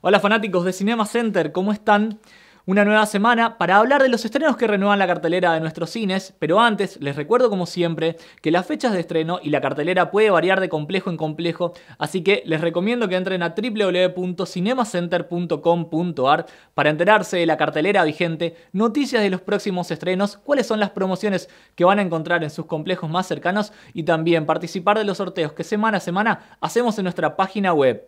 Hola fanáticos de Cinema Center, ¿cómo están? Una nueva semana para hablar de los estrenos que renuevan la cartelera de nuestros cines, pero antes les recuerdo como siempre que las fechas de estreno y la cartelera puede variar de complejo en complejo, así que les recomiendo que entren a www.cinemacenter.com.ar para enterarse de la cartelera vigente, noticias de los próximos estrenos, cuáles son las promociones que van a encontrar en sus complejos más cercanos y también participar de los sorteos que semana a semana hacemos en nuestra página web.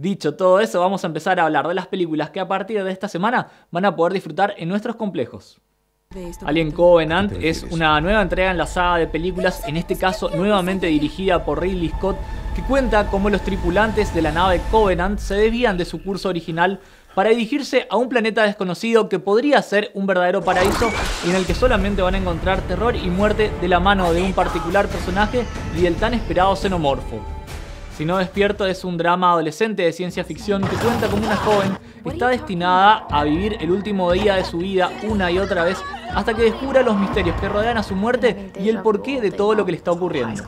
Dicho todo eso, vamos a empezar a hablar de las películas que a partir de esta semana van a poder disfrutar en nuestros complejos. Alien Covenant es una nueva entrega en la saga de películas, en este caso nuevamente dirigida por Ridley Scott, que cuenta cómo los tripulantes de la nave Covenant se desvían de su curso original para dirigirse a un planeta desconocido que podría ser un verdadero paraíso y en el que solamente van a encontrar terror y muerte de la mano de un particular personaje y del tan esperado xenomorfo. Si no despierto es un drama adolescente de ciencia ficción que cuenta como una joven está destinada a vivir el último día de su vida una y otra vez hasta que descubra los misterios que rodean a su muerte y el porqué de todo lo que le está ocurriendo.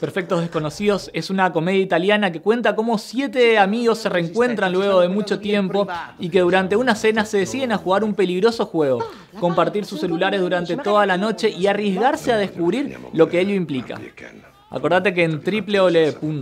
Perfectos Desconocidos es una comedia italiana que cuenta cómo siete amigos se reencuentran luego de mucho tiempo y que durante una cena se deciden a jugar un peligroso juego, compartir sus celulares durante toda la noche y arriesgarse a descubrir lo que ello implica. Acordate que en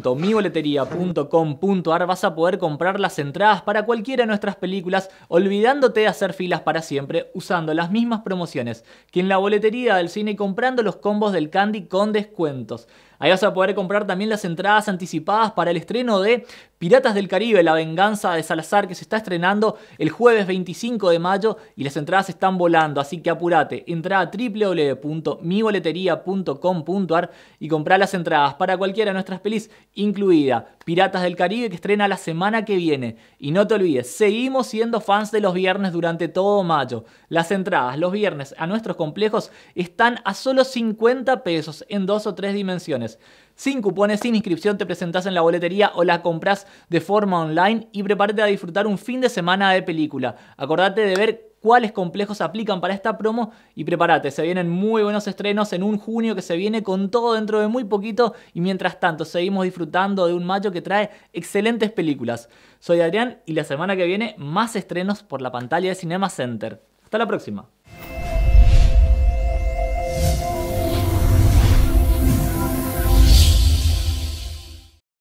www.miboletería.com.ar vas a poder comprar las entradas para cualquiera de nuestras películas, olvidándote de hacer filas para siempre, usando las mismas promociones que en la boletería del cine y comprando los combos del candy con descuentos. Ahí vas a poder comprar también las entradas anticipadas para el estreno de Piratas del Caribe, la venganza de Salazar, que se está estrenando el jueves 25 de mayo y las entradas están volando, así que apurate, entra a www.miboletería.com.ar y comprá las entradas para cualquiera de nuestras pelis, incluida Piratas del Caribe, que estrena la semana que viene. Y no te olvides, seguimos siendo fans de los viernes durante todo mayo. Las entradas los viernes a nuestros complejos están a solo 50 pesos en dos o tres dimensiones. Sin cupones, sin inscripción, te presentás en la boletería o la compras de forma online y prepárate a disfrutar un fin de semana de película. Acordate de ver cuáles complejos aplican para esta promo y prepárate, se vienen muy buenos estrenos en un junio que se viene con todo dentro de muy poquito y mientras tanto seguimos disfrutando de un mayo que trae excelentes películas. Soy Adrián y la semana que viene más estrenos por la pantalla de Cinema Center. Hasta la próxima.